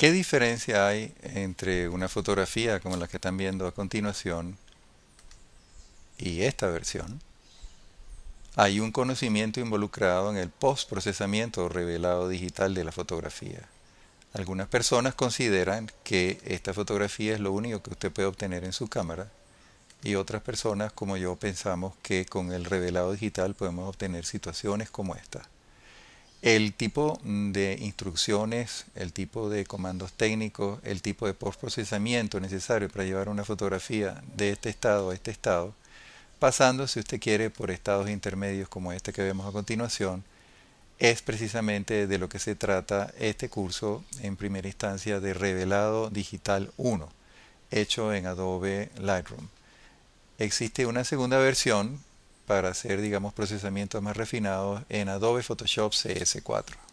¿Qué diferencia hay entre una fotografía como la que están viendo a continuación y esta versión? Hay un conocimiento involucrado en el postprocesamiento o revelado digital de la fotografía. Algunas personas consideran que esta fotografía es lo único que usted puede obtener en su cámara y otras personas como yo pensamos que con el revelado digital podemos obtener situaciones como esta el tipo de instrucciones, el tipo de comandos técnicos, el tipo de postprocesamiento necesario para llevar una fotografía de este estado a este estado, pasando, si usted quiere, por estados intermedios como este que vemos a continuación, es precisamente de lo que se trata este curso en primera instancia de Revelado Digital 1, hecho en Adobe Lightroom. Existe una segunda versión para hacer, digamos, procesamientos más refinados en Adobe Photoshop CS4.